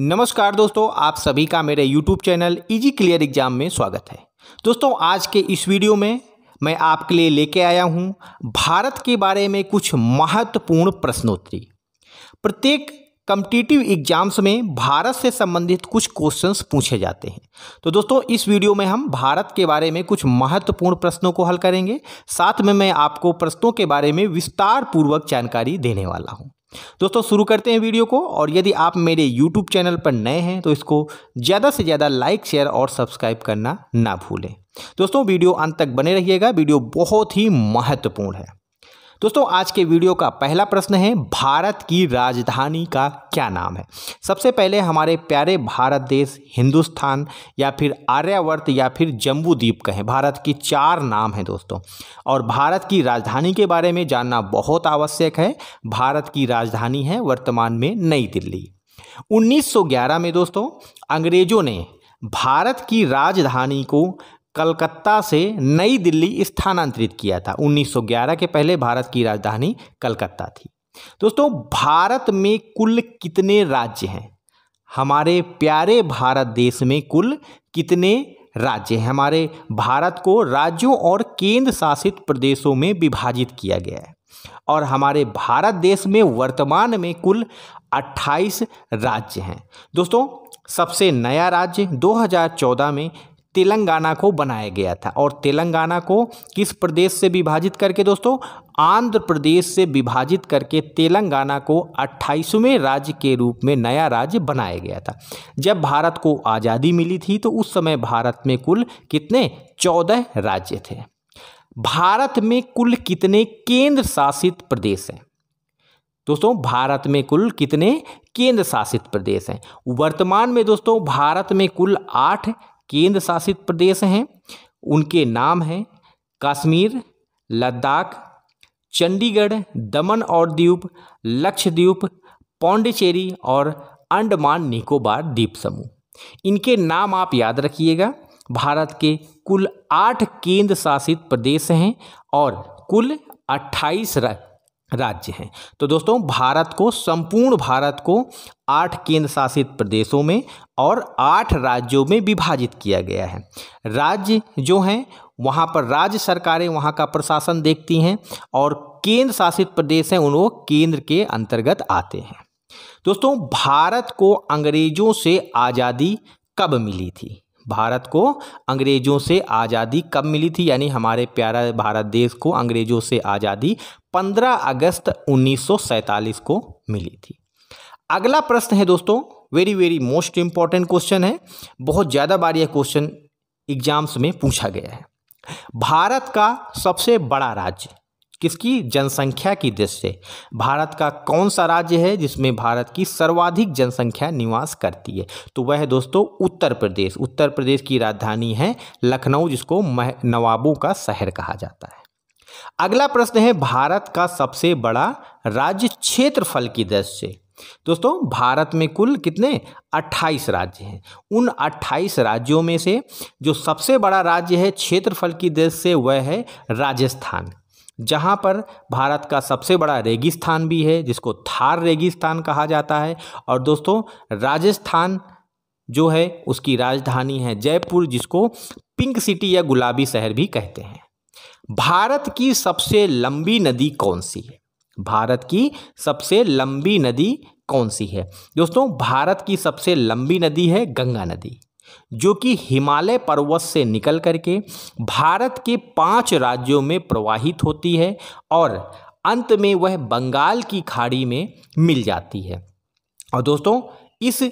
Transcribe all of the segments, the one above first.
नमस्कार दोस्तों आप सभी का मेरे YouTube channel easy clear exam में स्वागत है दोस्तों आज के इस वीडियो में मैं आपके लिए लेके आया हूँ भारत के बारे में कुछ महत्वपूर्ण प्रश्नोत्तरी प्रत्येक कम्पिटिटिव एग्जाम्स में भारत से संबंधित कुछ क्वेश्चंस पूछे जाते हैं तो दोस्तों इस वीडियो में हम भारत के बारे में कुछ महत्वपूर्ण प्रश्नों को हल करेंगे साथ में मैं आपको प्रश्नों के बारे में विस्तार पूर्वक जानकारी देने वाला हूँ दोस्तों शुरू करते हैं वीडियो को और यदि आप मेरे यूट्यूब चैनल पर नए हैं तो इसको ज़्यादा से ज़्यादा लाइक शेयर और सब्सक्राइब करना ना भूलें दोस्तों वीडियो अंत तक बने रहिएगा वीडियो बहुत ही महत्वपूर्ण है दोस्तों आज के वीडियो का पहला प्रश्न है भारत की राजधानी का क्या नाम है सबसे पहले हमारे प्यारे भारत देश हिंदुस्तान या फिर आर्यावर्त या फिर जम्बू द्वीप कहें भारत की चार नाम हैं दोस्तों और भारत की राजधानी के बारे में जानना बहुत आवश्यक है भारत की राजधानी है वर्तमान में नई दिल्ली 1911 में दोस्तों अंग्रेजों ने भारत की राजधानी को कलकत्ता से नई दिल्ली स्थानांतरित किया था 1911 के पहले भारत की राजधानी कलकत्ता थी दोस्तों भारत में कुल कितने राज्य हैं हमारे प्यारे भारत देश में कुल कितने राज्य हैं हमारे भारत को राज्यों और केंद्र शासित प्रदेशों में विभाजित किया गया है और हमारे भारत देश में वर्तमान में कुल 28 राज्य हैं दोस्तों सबसे नया राज्य 2014 में तेलंगाना को बनाया गया था और तेलंगाना को किस प्रदेश से विभाजित करके दोस्तों आंध्र प्रदेश से विभाजित करके तेलंगाना को अट्ठाईसवें राज्य के रूप में नया राज्य बनाया गया था जब भारत को आज़ादी मिली थी तो उस समय भारत में कुल कितने चौदह राज्य थे भारत में कुल कितने केंद्र शासित प्रदेश हैं दोस्तों भारत में कुल कितने केंद्र शासित प्रदेश हैं वर्तमान में दोस्तों भारत में कुल आठ केंद्र शासित प्रदेश हैं उनके नाम हैं कश्मीर लद्दाख चंडीगढ़ दमन और द्वीप लक्षद्वीप पौंडचेरी और अंडमान निकोबार द्वीप समूह इनके नाम आप याद रखिएगा भारत के कुल आठ केंद्र शासित प्रदेश हैं और कुल अट्ठाईस राज्य हैं तो दोस्तों भारत को संपूर्ण भारत को आठ केंद्र शासित प्रदेशों में और आठ राज्यों में विभाजित किया गया है राज्य जो हैं वहाँ पर राज्य सरकारें वहाँ का प्रशासन देखती हैं और केंद्र शासित प्रदेश हैं उन केंद्र के अंतर्गत आते हैं दोस्तों भारत को अंग्रेजों से आज़ादी कब मिली थी भारत को अंग्रेज़ों से आज़ादी कब मिली थी यानी हमारे प्यारा भारत देश को अंग्रेज़ों से आज़ादी 15 अगस्त 1947 को मिली थी अगला प्रश्न है दोस्तों very very most important question है बहुत ज़्यादा बार यह क्वेश्चन एग्जाम्स में पूछा गया है भारत का सबसे बड़ा राज्य किसकी जनसंख्या की दृष्टि से भारत का कौन सा राज्य है जिसमें भारत की सर्वाधिक जनसंख्या निवास करती है तो वह है दोस्तों उत्तर प्रदेश उत्तर प्रदेश की राजधानी है लखनऊ जिसको नवाबों का शहर कहा जाता है अगला प्रश्न है भारत का सबसे बड़ा राज्य क्षेत्रफल की दृष्टि से दोस्तों भारत में कुल कितने 28 राज्य हैं उन 28 राज्यों में से जो सबसे बड़ा राज्य है क्षेत्रफल की दृष्टि से वह है राजस्थान जहाँ पर भारत का सबसे बड़ा रेगिस्तान भी है जिसको थार रेगिस्तान कहा जाता है और दोस्तों राजस्थान जो है उसकी राजधानी है जयपुर जिसको पिंक सिटी या गुलाबी शहर भी कहते हैं भारत की सबसे लंबी नदी कौन सी है भारत की सबसे लंबी नदी कौन सी है दोस्तों भारत की सबसे लंबी नदी है गंगा नदी जो कि हिमालय पर्वत से निकल करके भारत के पांच राज्यों में प्रवाहित होती है और अंत में वह बंगाल की खाड़ी में मिल जाती है और दोस्तों इस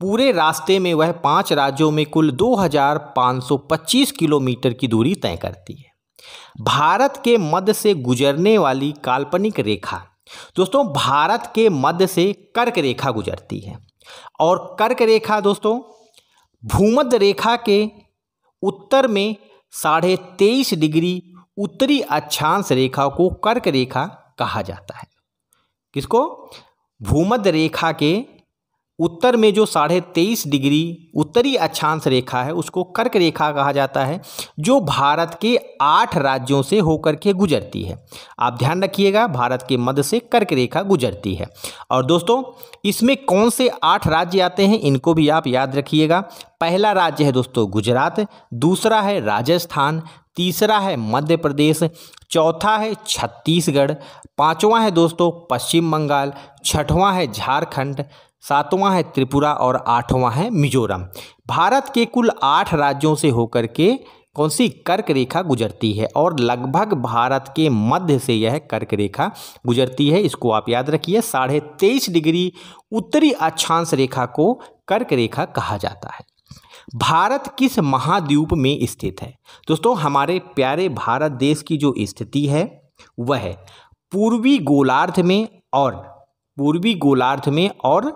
पूरे रास्ते में वह पांच राज्यों में कुल 2525 किलोमीटर की दूरी तय करती है भारत के मध्य से गुजरने वाली काल्पनिक रेखा दोस्तों भारत के मध्य से कर्क रेखा गुजरती है और कर्क रेखा दोस्तों भूमध्य रेखा के उत्तर में साढ़े तेईस डिग्री उत्तरी अक्षांश रेखा को कर्क रेखा कहा जाता है किसको भूमध्य रेखा के उत्तर में जो साढ़े तेईस डिग्री उत्तरी अक्षांश रेखा है उसको कर्क रेखा कहा जाता है जो भारत के आठ राज्यों से होकर के गुजरती है आप ध्यान रखिएगा भारत के मध्य से कर्क रेखा गुजरती है और दोस्तों इसमें कौन से आठ राज्य आते हैं इनको भी आप याद रखिएगा पहला राज्य है दोस्तों गुजरात दूसरा है राजस्थान तीसरा है मध्य प्रदेश चौथा है छत्तीसगढ़ पाँचवा है दोस्तों पश्चिम बंगाल छठवां है झारखंड सातवां है त्रिपुरा और आठवां है मिजोरम भारत के कुल आठ राज्यों से होकर के कौन सी कर्क रेखा गुजरती है और लगभग भारत के मध्य से यह कर्क रेखा गुजरती है इसको आप याद रखिए साढ़े तेईस डिग्री उत्तरी अक्षांश रेखा को कर्क रेखा कहा जाता है भारत किस महाद्वीप में स्थित है दोस्तों हमारे प्यारे भारत देश की जो स्थिति है वह पूर्वी गोलार्ध में और पूर्वी गोलार्ध में और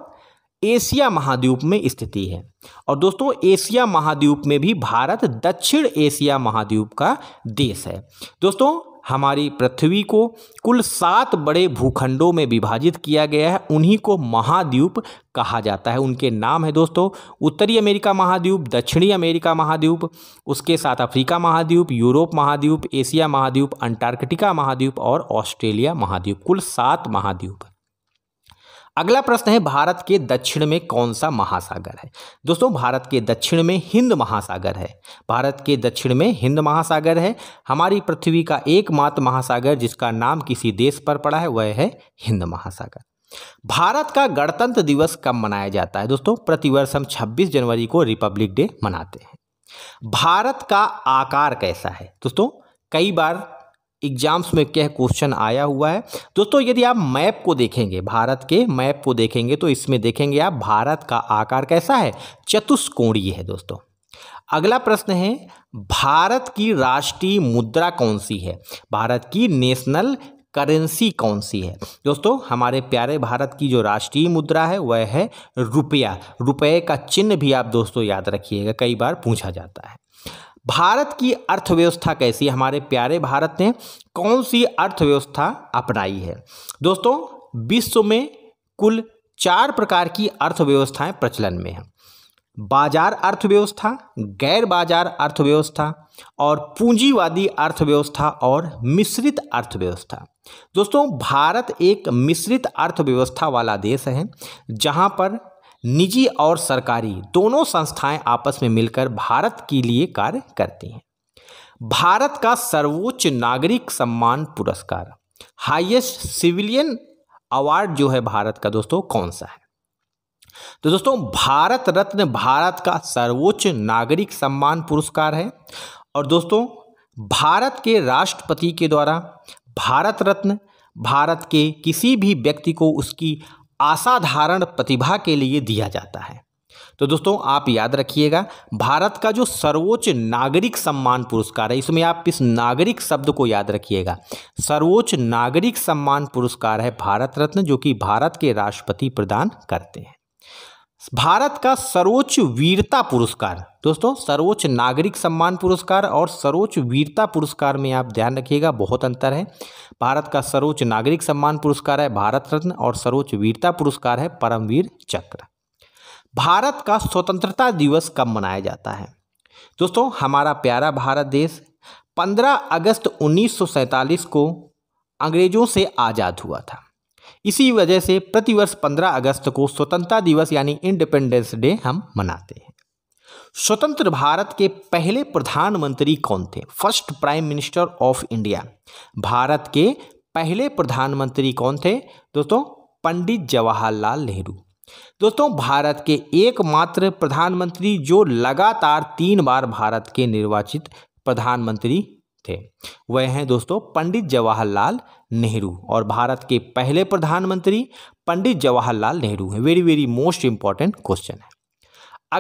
एशिया महाद्वीप में स्थिति है और दोस्तों एशिया महाद्वीप में भी भारत दक्षिण एशिया महाद्वीप का देश है दोस्तों हमारी पृथ्वी को कुल सात बड़े भूखंडों में विभाजित किया गया है उन्हीं को महाद्वीप कहा जाता है उनके नाम है दोस्तों उत्तरी अमेरिका महाद्वीप दक्षिणी अमेरिका महाद्वीप उसके साथ अफ्रीका महाद्वीप यूरोप महाद्वीप एशिया महाद्वीप अंटार्कटिका महाद्वीप और ऑस्ट्रेलिया महाद्वीप कुल सात महाद्वीप अगला प्रश्न है भारत के दक्षिण में कौन सा महासागर है दोस्तों भारत के दक्षिण में हिंद महासागर है भारत के दक्षिण में हिंद महासागर है हमारी पृथ्वी का एकमात्र महासागर जिसका नाम किसी देश पर पड़ा है वह है हिंद महासागर भारत का गणतंत्र दिवस कब मनाया जाता है दोस्तों प्रतिवर्ष हम 26 जनवरी को रिपब्लिक डे मनाते हैं भारत का आकार कैसा है दोस्तों कई बार एग्जाम्स में क्या क्वेश्चन आया हुआ है दोस्तों यदि आप मैप को देखेंगे भारत के मैप को देखेंगे तो इसमें देखेंगे आप भारत का आकार कैसा है चतुष्कोणीय है दोस्तों अगला प्रश्न है भारत की राष्ट्रीय मुद्रा कौन सी है भारत की नेशनल करेंसी कौन सी है दोस्तों हमारे प्यारे भारत की जो राष्ट्रीय मुद्रा है वह है रुपया रुपये का चिन्ह भी आप दोस्तों याद रखिएगा कई बार पूछा जाता है भारत की अर्थव्यवस्था कैसी हमारे प्यारे भारत ने कौन सी अर्थव्यवस्था अपनाई है दोस्तों विश्व में कुल चार प्रकार की अर्थव्यवस्थाएं प्रचलन में हैं बाजार अर्थव्यवस्था गैर बाजार अर्थव्यवस्था और पूंजीवादी अर्थव्यवस्था और मिश्रित अर्थव्यवस्था दोस्तों भारत एक मिश्रित अर्थव्यवस्था वाला देश है जहां पर निजी और सरकारी दोनों संस्थाएं आपस में मिलकर भारत के लिए कार्य करती हैं भारत का सर्वोच्च नागरिक सम्मान पुरस्कार हाईएस्ट सिविलियन अवार्ड जो है भारत का दोस्तों कौन सा है तो दोस्तों भारत रत्न भारत का सर्वोच्च नागरिक सम्मान पुरस्कार है और दोस्तों भारत के राष्ट्रपति के द्वारा भारत रत्न भारत के किसी भी व्यक्ति को उसकी असाधारण प्रतिभा के लिए दिया जाता है तो दोस्तों आप याद रखिएगा भारत का जो सर्वोच्च नागरिक सम्मान पुरस्कार है इसमें आप इस नागरिक शब्द को याद रखिएगा सर्वोच्च नागरिक सम्मान पुरस्कार है भारत रत्न जो कि भारत के राष्ट्रपति प्रदान करते हैं भारत का सर्वोच्च वीरता पुरस्कार दोस्तों सर्वोच्च नागरिक सम्मान पुरस्कार और सर्वोच्च वीरता पुरस्कार में आप ध्यान रखिएगा बहुत अंतर है भारत का सर्वोच्च नागरिक सम्मान पुरस्कार है भारत रत्न और सर्वोच्च वीरता पुरस्कार है परमवीर चक्र भारत का स्वतंत्रता दिवस कब मनाया जाता है दोस्तों हमारा प्यारा भारत देश 15 अगस्त 1947 को अंग्रेजों से आज़ाद हुआ था इसी वजह से प्रतिवर्ष 15 अगस्त को स्वतंत्रता दिवस यानी इंडिपेंडेंस डे हम मनाते हैं स्वतंत्र भारत के पहले प्रधानमंत्री कौन थे first prime minister of India भारत के पहले प्रधानमंत्री कौन थे दोस्तों पंडित जवाहरलाल नेहरू दोस्तों भारत के एकमात्र प्रधानमंत्री जो लगातार तीन बार भारत के निर्वाचित प्रधानमंत्री थे वह हैं दोस्तों पंडित जवाहरलाल नेहरू और भारत के पहले प्रधानमंत्री पंडित जवाहरलाल नेहरू हैं very very most important question है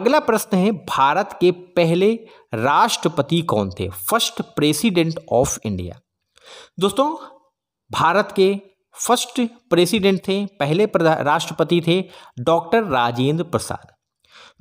अगला प्रश्न है भारत के पहले राष्ट्रपति कौन थे फर्स्ट प्रेसिडेंट ऑफ इंडिया दोस्तों भारत के फर्स्ट प्रेसिडेंट थे पहले राष्ट्रपति थे डॉक्टर राजेंद्र प्रसाद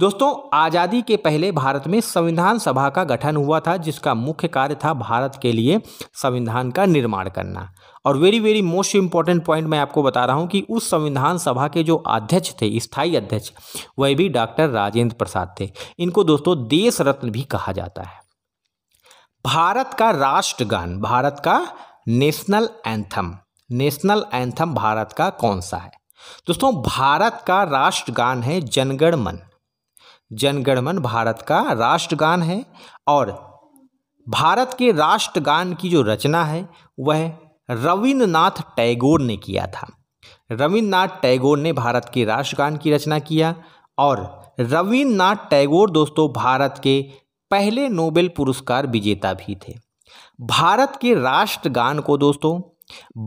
दोस्तों आज़ादी के पहले भारत में संविधान सभा का गठन हुआ था जिसका मुख्य कार्य था भारत के लिए संविधान का निर्माण करना और very very most important point मैं आपको बता रहा हूँ कि उस संविधान सभा के जो अध्यक्ष थे स्थायी अध्यक्ष वह भी डॉक्टर राजेंद्र प्रसाद थे इनको दोस्तों देश रत्न भी कहा जाता है भारत का राष्ट्रगान भारत का नेशनल एंथम नेशनल एंथम भारत का कौन सा है दोस्तों भारत का राष्ट्रगान है जनगण मन जनगणमन भारत का राष्ट्रगान है और भारत के राष्ट्रगान की जो रचना है वह रविन्द्रनाथ टैगोर ने किया था रविन्द्रनाथ टैगोर ने भारत के राष्ट्रगान की रचना किया और रविन्द्रनाथ टैगोर दोस्तों भारत के पहले नोबेल पुरस्कार विजेता भी थे भारत के राष्ट्रगान को दोस्तों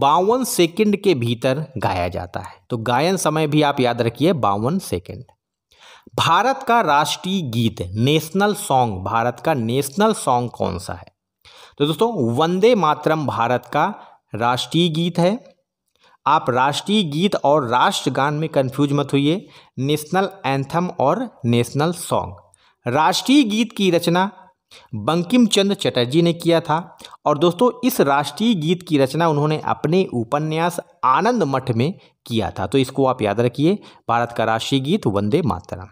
बावन सेकंड के भीतर गाया जाता है तो गायन समय भी आप याद रखिए बावन सेकंड भारत का राष्ट्रीय गीत नेशनल सॉन्ग भारत का नेशनल सॉन्ग कौन सा है तो दोस्तों वंदे मातरम भारत का राष्ट्रीय गीत है आप राष्ट्रीय गीत और राष्ट्रगान में कंफ्यूज मत होइए नेशनल एंथम और नेशनल सॉन्ग राष्ट्रीय गीत की रचना बंकिम चंद्र चटर्जी ने किया था और दोस्तों इस राष्ट्रीय गीत की रचना उन्होंने अपने उपन्यास आनंद मठ में किया था तो इसको आप याद रखिए भारत का राष्ट्रीय गीत वंदे मातरम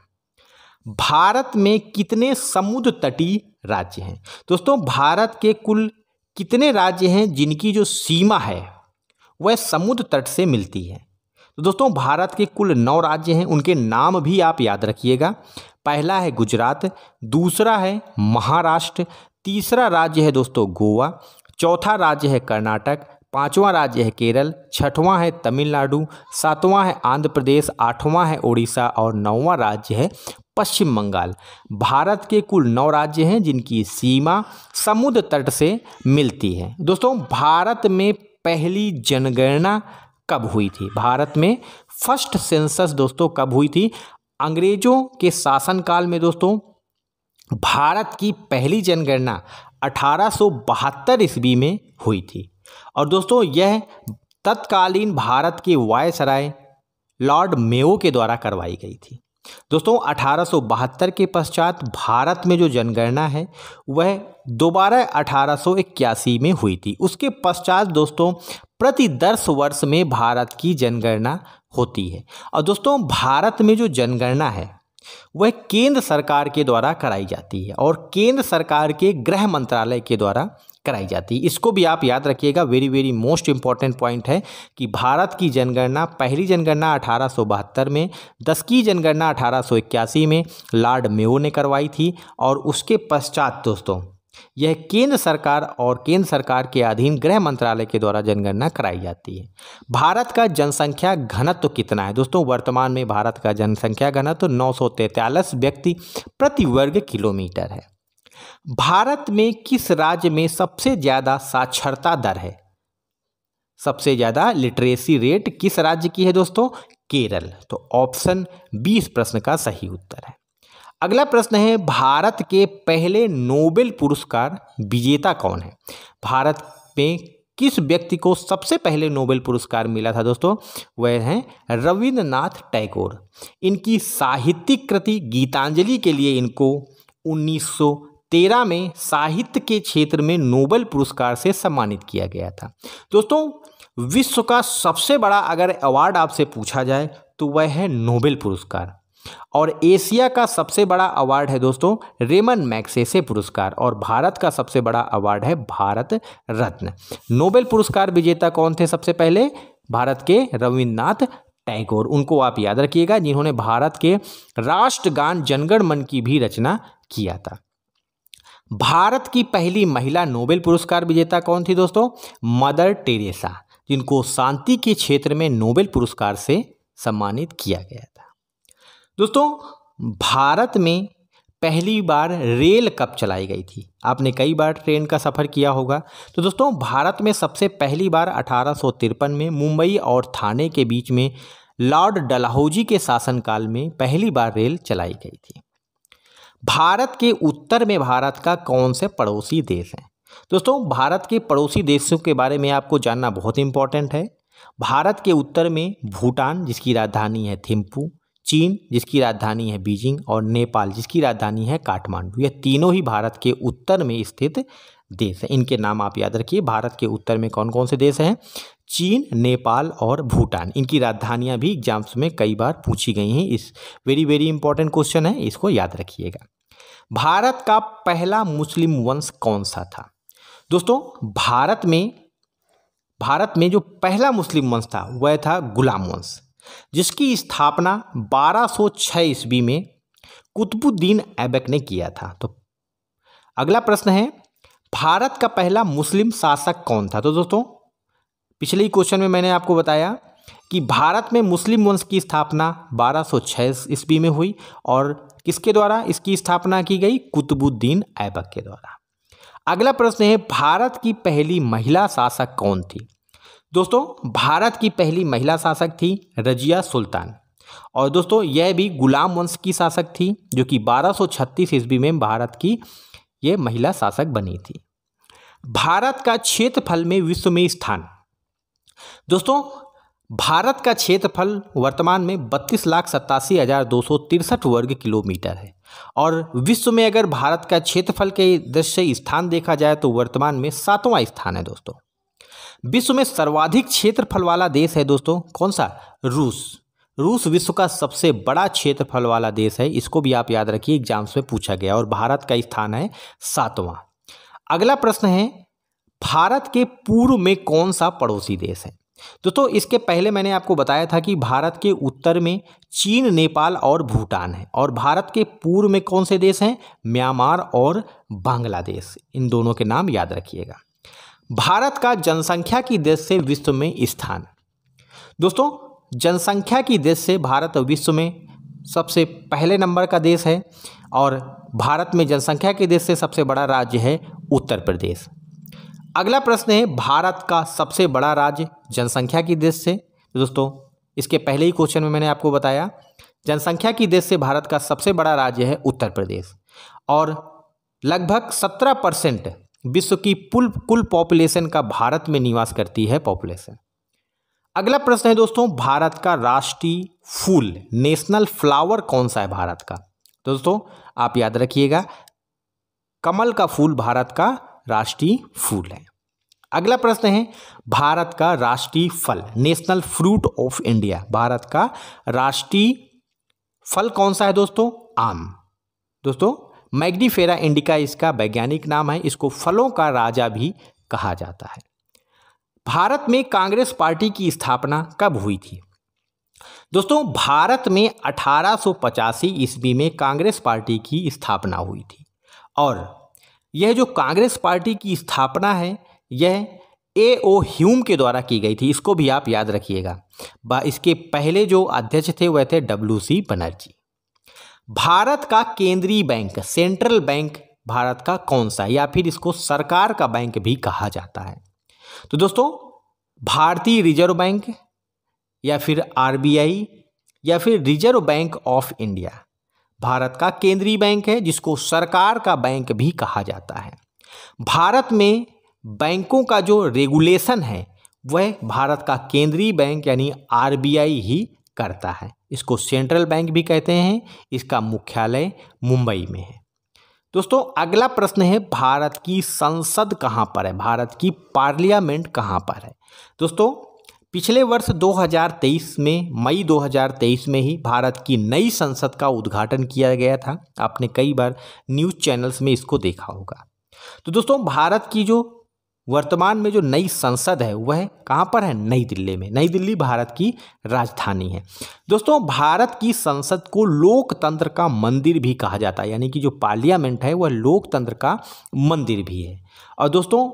भारत में कितने समुद्र तटीय राज्य हैं दोस्तों भारत के कुल कितने राज्य हैं जिनकी जो सीमा है वह समुद्र तट से मिलती है तो दोस्तों भारत के कुल नौ राज्य हैं उनके नाम भी आप याद रखिएगा पहला है गुजरात दूसरा है महाराष्ट्र तीसरा राज्य है दोस्तों गोवा चौथा राज्य है कर्नाटक पांचवां राज्य है केरल छठवां है तमिलनाडु सातवां है आंध्र प्रदेश आठवां है ओडिशा और नौवां राज्य है पश्चिम बंगाल भारत के कुल नौ राज्य हैं जिनकी सीमा समुद्र तट से मिलती है दोस्तों भारत में पहली जनगणना कब हुई थी भारत में फर्स्ट सेंसस दोस्तों कब हुई थी अंग्रेजों के शासनकाल में दोस्तों भारत की पहली जनगणना 1872 ईस्वी में हुई थी और दोस्तों यह तत्कालीन भारत के वायसराय लॉर्ड मेयो के द्वारा करवाई गई थी दोस्तों अठारह के पश्चात भारत में जो जनगणना है वह दोबारा अठारह में हुई थी उसके पश्चात दोस्तों प्रति दस वर्ष में भारत की जनगणना होती है और दोस्तों भारत में जो जनगणना है वह केंद्र सरकार के द्वारा कराई जाती है और केंद्र सरकार के गृह मंत्रालय के द्वारा कराई जाती है इसको भी आप याद रखिएगा very very most important point है कि भारत की जनगणना पहली जनगणना अठारह में दस की जनगणना अठारह में लॉर्ड मेओ ने करवाई थी और उसके पश्चात दोस्तों यह केंद्र सरकार और केंद्र सरकार के अधीन गृह मंत्रालय के द्वारा जनगणना कराई जाती है भारत का जनसंख्या घनत्व तो कितना है दोस्तों वर्तमान में भारत का जनसंख्या घनत्व तो नौ व्यक्ति प्रति वर्ग किलोमीटर है भारत में किस राज्य में सबसे ज़्यादा साक्षरता दर है सबसे ज़्यादा लिटरेसी रेट किस राज्य की है दोस्तों केरल तो ऑप्शन बी इस प्रश्न का सही उत्तर है अगला प्रश्न है भारत के पहले नोबेल पुरस्कार विजेता कौन है भारत में किस व्यक्ति को सबसे पहले नोबेल पुरस्कार मिला था दोस्तों वह हैं रविंद्रनाथ टैगोर इनकी साहित्यिक कृति गीतांजलि के लिए इनको उन्नीस तेरह में साहित्य के क्षेत्र में नोबेल पुरस्कार से सम्मानित किया गया था दोस्तों विश्व का सबसे बड़ा अगर अवार्ड आपसे पूछा जाए तो वह है नोबेल पुरस्कार और एशिया का सबसे बड़ा अवार्ड है दोस्तों रेमन मैक्सेसे पुरस्कार और भारत का सबसे बड़ा अवार्ड है भारत रत्न नोबेल पुरस्कार विजेता कौन थे सबसे पहले भारत के रविन्द्रनाथ टैगोर उनको आप याद रखिएगा जिन्होंने भारत के राष्ट्रगान जनगण मन की भी रचना किया था भारत की पहली महिला नोबेल पुरस्कार विजेता कौन थी दोस्तों मदर टेरेसा जिनको शांति के क्षेत्र में नोबेल पुरस्कार से सम्मानित किया गया था दोस्तों भारत में पहली बार रेल कब चलाई गई थी आपने कई बार ट्रेन का सफ़र किया होगा तो दोस्तों भारत में सबसे पहली बार अठारह में मुंबई और थाने के बीच में लॉर्ड डलहौजी के शासनकाल में पहली बार रेल चलाई गई थी भारत के उत्तर में भारत का कौन से पड़ोसी देश हैं दोस्तों भारत के पड़ोसी देशों के बारे में आपको जानना बहुत इंपॉर्टेंट है भारत के उत्तर में भूटान जिसकी राजधानी है थिम्पू चीन जिसकी राजधानी है बीजिंग और नेपाल जिसकी राजधानी है काठमांडू यह तीनों ही भारत के उत्तर में स्थित देश हैं इनके नाम आप याद रखिए भारत के उत्तर में कौन कौन से देश हैं चीन नेपाल और भूटान इनकी राजधानियाँ भी एग्जाम्स में कई बार पूछी गई हैं इस वेरी वेरी इंपॉर्टेंट क्वेश्चन है इसको याद रखिएगा भारत का पहला मुस्लिम वंश कौन सा था दोस्तों भारत में भारत में जो पहला मुस्लिम वंश था वह था गुलाम वंश जिसकी स्थापना 1206 ईस्वी में कुतुबुद्दीन ऐबक ने किया था तो अगला प्रश्न है भारत का पहला मुस्लिम शासक कौन था तो दोस्तों पिछले ही क्वेश्चन में मैंने आपको बताया कि भारत में मुस्लिम वंश की स्थापना 1206 ईस्वी में हुई और किसके द्वारा इसकी स्थापना की गई कुतुबुद्दीन ऐबक के द्वारा अगला प्रश्न है भारत की पहली महिला शासक कौन थी दोस्तों भारत की पहली महिला शासक थी रजिया सुल्तान और दोस्तों यह भी गुलाम वंश की शासक थी जो कि 1236 ईस्वी में भारत की यह महिला शासक बनी थी भारत का क्षेत्रफल में विश्व में स्थान दोस्तों भारत का क्षेत्रफल वर्तमान में बत्तीस लाख सत्तासी हज़ार दो सौ तिरसठ वर्ग किलोमीटर है और विश्व में अगर भारत का क्षेत्रफल के दृश्य स्थान देखा जाए तो वर्तमान में सातवां स्थान है दोस्तों विश्व में सर्वाधिक क्षेत्रफल वाला देश है दोस्तों कौन सा रूस रूस विश्व का सबसे बड़ा क्षेत्रफल वाला देश है इसको भी आप याद रखिए एग्जाम्स में पूछा गया और भारत का स्थान है सातवां अगला प्रश्न है भारत के पूर्व में कौन सा पड़ोसी देश है दोस्तों तो इसके पहले मैंने आपको बताया था कि भारत के उत्तर में चीन नेपाल और भूटान है और भारत के पूर्व में कौन से देश हैं म्यांमार और बांग्लादेश इन दोनों के नाम याद रखिएगा भारत का जनसंख्या की देश से विश्व में स्थान दोस्तों जनसंख्या की दृष्टि से भारत विश्व में सबसे पहले नंबर का देश है और भारत में जनसंख्या के देश से सबसे बड़ा राज्य है उत्तर प्रदेश अगला प्रश्न है भारत का सबसे बड़ा राज्य जनसंख्या की देश से तो दोस्तों इसके पहले ही क्वेश्चन में मैंने आपको बताया जनसंख्या की देश से भारत का सबसे बड़ा राज्य है उत्तर प्रदेश और लगभग सत्रह परसेंट विश्व की पुल कुल पॉपुलेशन का भारत में निवास करती है पॉपुलेशन अगला प्रश्न है दोस्तों भारत का राष्ट्रीय फूल नेशनल फ्लावर कौन सा है भारत का तो दोस्तों आप याद रखिएगा कमल का फूल भारत का राष्ट्रीय फूल है अगला प्रश्न है भारत का राष्ट्रीय फल नेशनल फ्रूट ऑफ इंडिया भारत का राष्ट्रीय फल कौन सा है दोस्तों आम दोस्तों मैग्नीफेरा इंडिका इसका वैज्ञानिक नाम है इसको फलों का राजा भी कहा जाता है भारत में कांग्रेस पार्टी की स्थापना कब हुई थी दोस्तों भारत में अठारह ईस्वी में कांग्रेस पार्टी की स्थापना हुई थी और यह जो कांग्रेस पार्टी की स्थापना है यह ए ओ ह्यूम के द्वारा की गई थी इसको भी आप याद रखिएगा इसके पहले जो अध्यक्ष थे वह थे डब्ल्यू सी बनर्जी भारत का केंद्रीय बैंक सेंट्रल बैंक भारत का कौन सा या फिर इसको सरकार का बैंक भी कहा जाता है तो दोस्तों भारतीय रिजर्व बैंक या फिर आरबीआई या फिर रिजर्व बैंक ऑफ इंडिया भारत का केंद्रीय बैंक है जिसको सरकार का बैंक भी कहा जाता है भारत में बैंकों का जो रेगुलेशन है वह भारत का केंद्रीय बैंक यानी आरबीआई ही करता है इसको सेंट्रल बैंक भी कहते हैं इसका मुख्यालय मुंबई में है दोस्तों अगला प्रश्न है भारत की संसद कहाँ पर है भारत की पार्लियामेंट कहाँ पर है दोस्तों पिछले वर्ष 2023 में मई 2023 में ही भारत की नई संसद का उद्घाटन किया गया था आपने कई बार न्यूज़ चैनल्स में इसको देखा होगा तो दोस्तों भारत की जो वर्तमान में जो नई संसद है वह कहाँ पर है नई दिल्ली में नई दिल्ली भारत की राजधानी है दोस्तों भारत की संसद को लोकतंत्र का मंदिर भी कहा जाता है यानी कि जो पार्लियामेंट है वह लोकतंत्र का मंदिर भी है और दोस्तों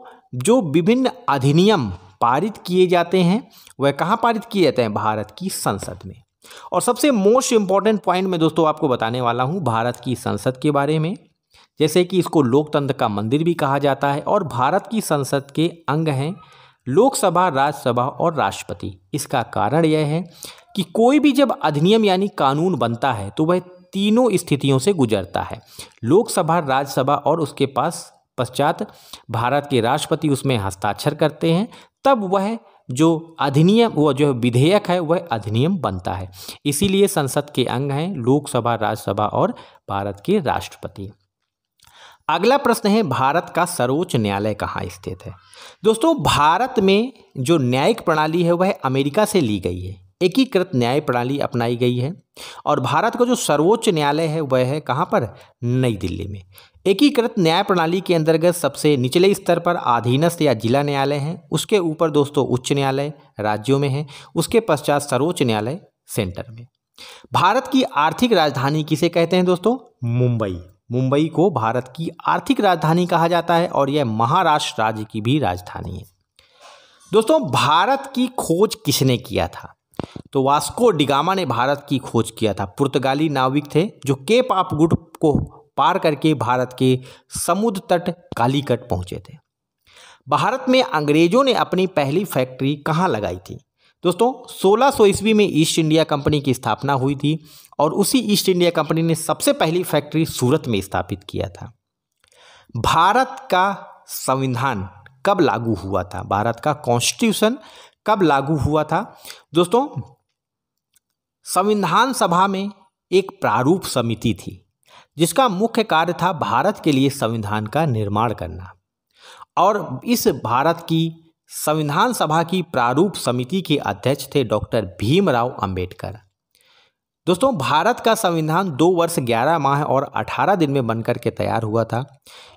जो विभिन्न अधिनियम पारित किए जाते हैं वह कहाँ पारित किए जाते हैं भारत की संसद में और सबसे मोस्ट इम्पॉर्टेंट पॉइंट में दोस्तों आपको बताने वाला हूँ भारत की संसद के बारे में जैसे कि इसको लोकतंत्र का मंदिर भी कहा जाता है और भारत की संसद के अंग हैं लोकसभा राज्यसभा और राष्ट्रपति इसका कारण यह है कि कोई भी जब अधिनियम यानी कानून बनता है तो वह तीनों स्थितियों से गुजरता है लोकसभा राज्यसभा और उसके पास पश्चात भारत के राष्ट्रपति उसमें हस्ताक्षर करते हैं तब वह जो अधिनियम वो जो विधेयक है वह अधिनियम बनता है इसीलिए संसद के अंग हैं लोकसभा राज्यसभा और भारत के राष्ट्रपति अगला प्रश्न है भारत का सर्वोच्च न्यायालय कहाँ स्थित है दोस्तों भारत में जो न्यायिक प्रणाली है वह अमेरिका से ली गई है एकीकृत न्याय प्रणाली अपनाई गई है और भारत का जो सर्वोच्च न्यायालय है वह है कहाँ पर नई दिल्ली में एकीकृत न्याय प्रणाली के अंतर्गत सबसे निचले स्तर पर अधीनस्थ या जिला न्यायालय हैं उसके ऊपर दोस्तों उच्च न्यायालय राज्यों में है उसके पश्चात सर्वोच्च न्यायालय सेंटर में भारत की आर्थिक राजधानी किसे कहते हैं दोस्तों मुंबई मुंबई को भारत की आर्थिक राजधानी कहा जाता है और यह महाराष्ट्र राज्य की भी राजधानी है दोस्तों भारत की खोज किसने किया था तो वास्को डिगामा ने भारत की खोज किया था पुर्तगाली नाविक थे जो केप ऑफ गुड को पार करके भारत के समुद्र तट कालीकट पहुंचे थे भारत में अंग्रेजों ने अपनी पहली फैक्ट्री कहाँ लगाई थी दोस्तों 1600 सो ईस्वी में ईस्ट इंडिया कंपनी की स्थापना हुई थी और उसी ईस्ट इंडिया कंपनी ने सबसे पहली फैक्ट्री सूरत में स्थापित किया था भारत का संविधान कब लागू हुआ था भारत का कॉन्स्टिट्यूशन कब लागू हुआ था दोस्तों संविधान सभा में एक प्रारूप समिति थी जिसका मुख्य कार्य था भारत के लिए संविधान का निर्माण करना और इस भारत की संविधान सभा की प्रारूप समिति के अध्यक्ष थे डॉक्टर भीमराव अंबेडकर दोस्तों भारत का संविधान दो वर्ष ग्यारह माह और अठारह दिन में बनकर के तैयार हुआ था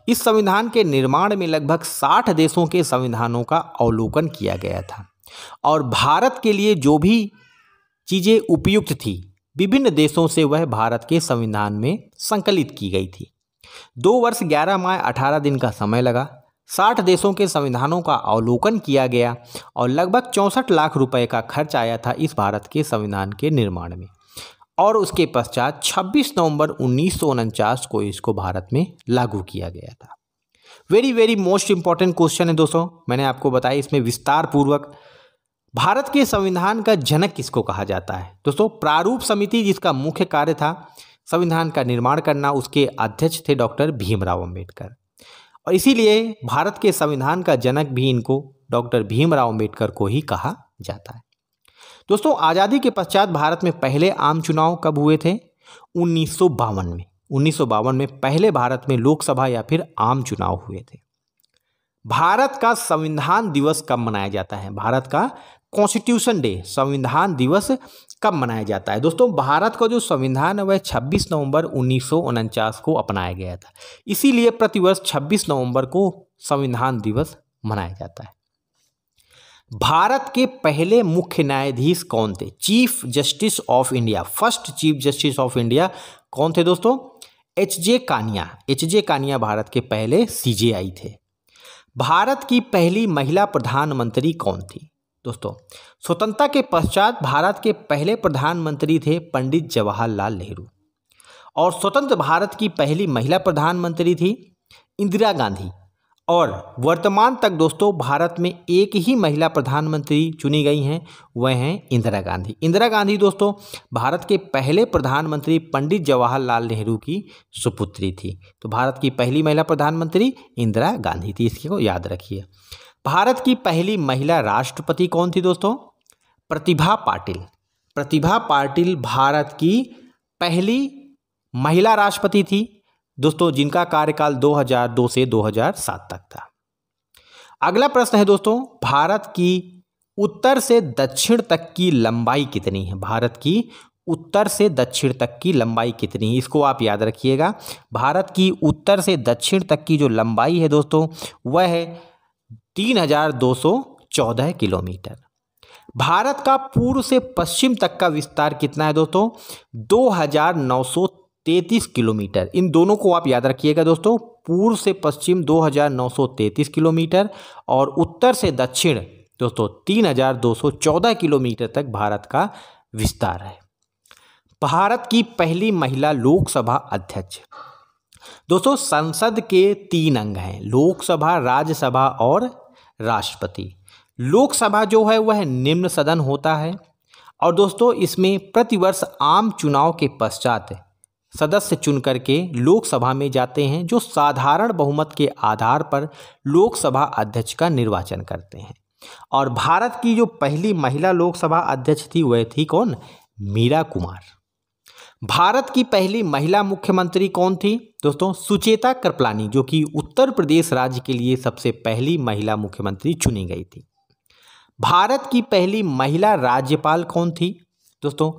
इस संविधान के निर्माण में लगभग साठ देशों के संविधानों का अवलोकन किया गया था और भारत के लिए जो भी चीज़ें उपयुक्त थी विभिन्न देशों से वह भारत के संविधान में संकलित की गई थी दो वर्ष ग्यारह माह अठारह दिन का समय लगा साठ देशों के संविधानों का अवलोकन किया गया और लगभग चौंसठ लाख रुपए का खर्च आया था इस भारत के संविधान के निर्माण में और उसके पश्चात 26 नवंबर उन्नीस को इसको भारत में लागू किया गया था very very most important question है दोस्तों मैंने आपको बताया इसमें विस्तार पूर्वक भारत के संविधान का जनक किसको कहा जाता है दोस्तों प्रारूप समिति जिसका मुख्य कार्य था संविधान का निर्माण करना उसके अध्यक्ष थे डॉक्टर भीमराव अम्बेडकर और इसीलिए भारत के संविधान का जनक भी इनको डॉक्टर भीमराव अम्बेडकर को ही कहा जाता है दोस्तों आज़ादी के पश्चात भारत में पहले आम चुनाव कब हुए थे उन्नीस में उन्नीस में पहले भारत में लोकसभा या फिर आम चुनाव हुए थे भारत का संविधान दिवस कब मनाया जाता है भारत का कॉन्स्टिट्यूशन डे संविधान दिवस कब मनाया जाता है दोस्तों भारत का जो संविधान है वह 26 नवंबर उन्नीस को अपनाया गया था इसीलिए प्रतिवर्ष 26 नवंबर को संविधान दिवस मनाया जाता है भारत के पहले मुख्य न्यायाधीश कौन थे chief justice of India first chief justice of India कौन थे दोस्तों H J Kania H J Kania भारत के पहले आई थे भारत की पहली महिला प्रधानमंत्री कौन थी दोस्तों स्वतंत्रता के पश्चात भारत के पहले प्रधानमंत्री थे पंडित जवाहरलाल नेहरू और स्वतंत्र भारत की पहली महिला प्रधानमंत्री थी इंदिरा गांधी और वर्तमान तक दोस्तों भारत में एक ही महिला प्रधानमंत्री चुनी गई हैं वह हैं इंदिरा गांधी इंदिरा गांधी दोस्तों भारत के पहले प्रधानमंत्री पंडित जवाहरलाल नेहरू की सुपुत्री थी तो भारत की पहली महिला प्रधानमंत्री इंदिरा गांधी थी इसको याद रखिए भारत की पहली महिला राष्ट्रपति कौन थी दोस्तों प्रतिभा पाटिल प्रतिभा पाटिल भारत की पहली महिला राष्ट्रपति थी दोस्तों जिनका कार्यकाल 2002 से 2007 तक था अगला प्रश्न है दोस्तों भारत की उत्तर से दक्षिण तक की लंबाई कितनी है भारत की उत्तर से दक्षिण तक की लंबाई कितनी है इसको आप याद रखिएगा भारत की उत्तर से दक्षिण तक की जो लंबाई है दोस्तों वह है तीन हजार दो सौ चौदह किलोमीटर भारत का पूर्व से पश्चिम तक का विस्तार कितना है दोस्तों दो हजार नौ सौ तैतीस किलोमीटर इन दोनों को आप याद रखिएगा दोस्तों पूर्व से पश्चिम दो हजार नौ सौ तैतीस किलोमीटर और उत्तर से दक्षिण दोस्तों तीन हजार दो सौ चौदह किलोमीटर तक भारत का विस्तार है भारत की पहली महिला लोकसभा अध्यक्ष दोस्तों संसद के तीन अंग हैं लोकसभा राज्यसभा और राष्ट्रपति लोकसभा जो है वह निम्न सदन होता है और दोस्तों इसमें प्रतिवर्ष आम चुनाव के पश्चात सदस्य चुन करके लोकसभा में जाते हैं जो साधारण बहुमत के आधार पर लोकसभा अध्यक्ष का निर्वाचन करते हैं और भारत की जो पहली महिला लोकसभा अध्यक्ष थी वह थी कौन मीरा कुमार भारत की पहली महिला मुख्यमंत्री कौन थी दोस्तों सुचेता कृपलानी जो कि उत्तर प्रदेश राज्य के लिए सबसे पहली महिला मुख्यमंत्री चुनी गई थी भारत की पहली महिला राज्यपाल कौन थी दोस्तों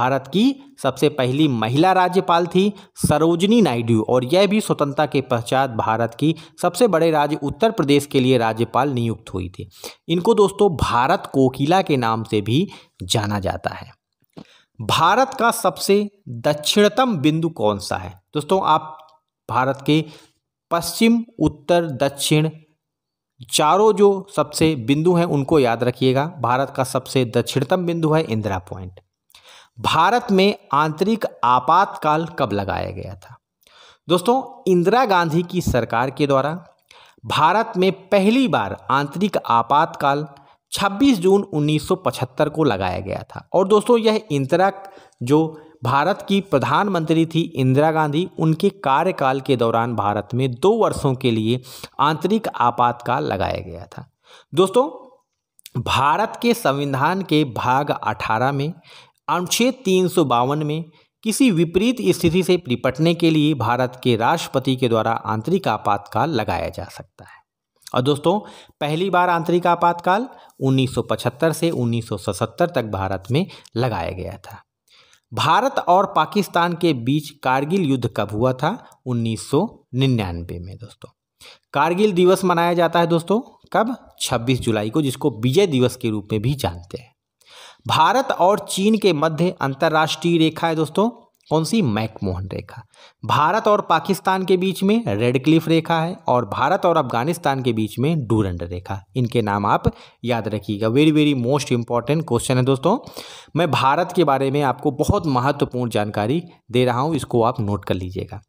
भारत की सबसे पहली महिला राज्यपाल थी सरोजनी नायडू और यह भी स्वतंत्रता के पश्चात भारत की सबसे बड़े राज्य उत्तर प्रदेश के लिए राज्यपाल नियुक्त हुई थी इनको दोस्तों भारत कोकिला के नाम से भी जाना जाता है भारत का सबसे दक्षिणतम बिंदु कौन सा है दोस्तों आप भारत के पश्चिम उत्तर दक्षिण चारों जो सबसे बिंदु हैं उनको याद रखिएगा भारत का सबसे दक्षिणतम बिंदु है इंदिरा पॉइंट भारत में आंतरिक आपातकाल कब लगाया गया था दोस्तों इंदिरा गांधी की सरकार के द्वारा भारत में पहली बार आंतरिक आपातकाल 26 जून 1975 को लगाया गया था और दोस्तों यह इंदिरा जो भारत की प्रधानमंत्री थी इंदिरा गांधी उनके कार्यकाल के दौरान भारत में दो वर्षों के लिए आंतरिक आपातकाल लगाया गया था दोस्तों भारत के संविधान के भाग 18 में अनुच्छेद तीन में किसी विपरीत स्थिति से निपटने के लिए भारत के राष्ट्रपति के द्वारा आंतरिक आपातकाल लगाया जा सकता है और दोस्तों पहली बार आंतरिक आपातकाल 1975 से 1977 तक भारत में लगाया गया था भारत और पाकिस्तान के बीच कारगिल युद्ध कब हुआ था 1999 में दोस्तों कारगिल दिवस मनाया जाता है दोस्तों कब 26 जुलाई को जिसको विजय दिवस के रूप में भी जानते हैं भारत और चीन के मध्य अंतर्राष्ट्रीय रेखा है दोस्तों कौन सी मैकमोहन रेखा भारत और पाकिस्तान के बीच में रेड क्लिफ रेखा है और भारत और अफगानिस्तान के बीच में डूरंड रेखा इनके नाम आप याद रखिएगा very very most important question है दोस्तों मैं भारत के बारे में आपको बहुत महत्वपूर्ण जानकारी दे रहा हूँ इसको आप नोट कर लीजिएगा